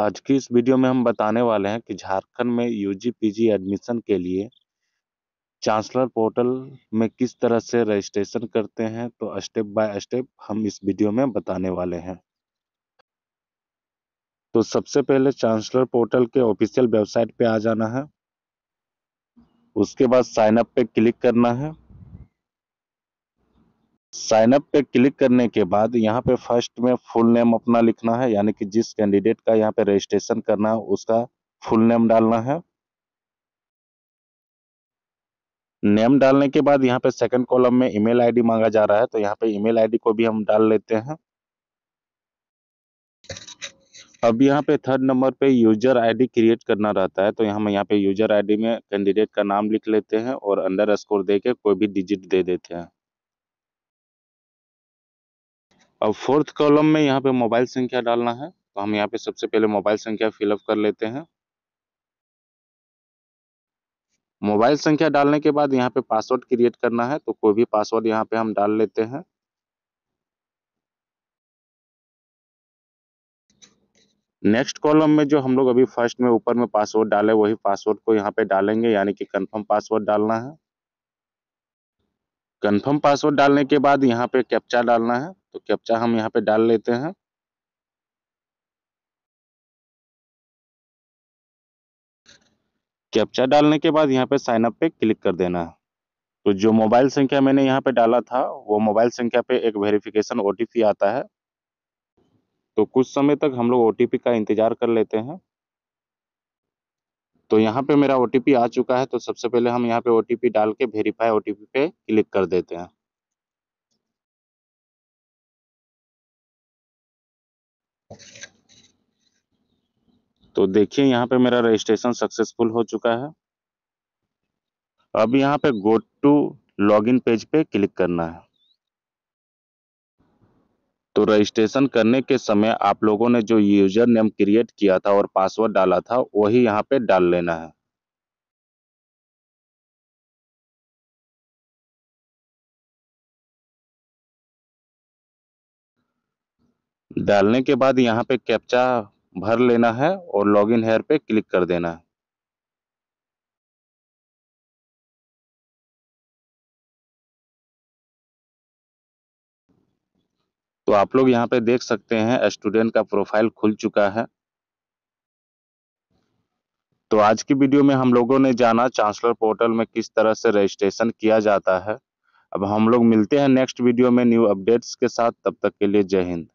आज की इस वीडियो में हम बताने वाले हैं कि झारखंड में यूजी पीजी एडमिशन के लिए चांसलर पोर्टल में किस तरह से रजिस्ट्रेशन करते हैं तो स्टेप बाय स्टेप हम इस वीडियो में बताने वाले हैं तो सबसे पहले चांसलर पोर्टल के ऑफिशियल वेबसाइट पे आ जाना है उसके बाद साइनअप पे क्लिक करना है साइन अप पे क्लिक करने के बाद यहाँ पे फर्स्ट में फुल नेम अपना लिखना है यानी कि जिस कैंडिडेट का यहाँ पे रजिस्ट्रेशन करना है उसका फुल नेम डालना है नेम डालने के बाद यहाँ पे सेकंड कॉलम में ईमेल आईडी मांगा जा रहा है तो यहाँ पे ईमेल आईडी को भी हम डाल लेते हैं अब यहाँ पे थर्ड नंबर पे यूजर आईडी क्रिएट करना रहता है तो यहाँ हम यहाँ पे यूजर आईडी में कैंडिडेट का नाम लिख लेते हैं और अंडर स्कोर दे के कोई भी डिजिट दे देते हैं और फोर्थ कॉलम में यहाँ पे मोबाइल संख्या डालना है तो हम यहाँ पे सबसे पहले मोबाइल संख्या फिलअप कर लेते हैं मोबाइल संख्या डालने के बाद यहाँ पे पासवर्ड क्रिएट करना है तो कोई भी पासवर्ड यहाँ पे हम डाल लेते हैं नेक्स्ट कॉलम में जो हम लोग अभी फर्स्ट में ऊपर में पासवर्ड डाले वही पासवर्ड को यहाँ पे डालेंगे यानी कि कंफर्म पासवर्ड डालना है कंफर्म पासवर्ड डालने के बाद यहाँ पे कैप्चा डालना है तो कैप्चा हम यहाँ पे डाल लेते हैं। कैप्चा डालने के बाद यहाँ पे साइन अप पे क्लिक कर देना है तो जो मोबाइल संख्या मैंने यहाँ पे डाला था वो मोबाइल संख्या पे एक वेरिफिकेशन ओ आता है तो कुछ समय तक हम लोग ओ का इंतजार कर लेते हैं तो यहाँ पे मेरा ओ आ चुका है तो सबसे पहले हम यहाँ पे ओटीपी डाल के वेरीफाई ओ पे क्लिक कर देते हैं तो देखिए यहाँ पे मेरा रजिस्ट्रेशन सक्सेसफुल हो चुका है अब यहाँ पे गो टू लॉगिन पेज पे क्लिक करना है तो रजिस्ट्रेशन करने के समय आप लोगों ने जो यूजर नेम क्रिएट किया था और पासवर्ड डाला था वही यहाँ पे डाल लेना है डालने के बाद यहाँ पे कैप्चा भर लेना है और लॉगिन हेयर पे क्लिक कर देना है तो आप लोग यहाँ पे देख सकते हैं स्टूडेंट का प्रोफाइल खुल चुका है तो आज की वीडियो में हम लोगों ने जाना चांसलर पोर्टल में किस तरह से रजिस्ट्रेशन किया जाता है अब हम लोग मिलते हैं नेक्स्ट वीडियो में न्यू अपडेट्स के साथ तब तक के लिए जय हिंद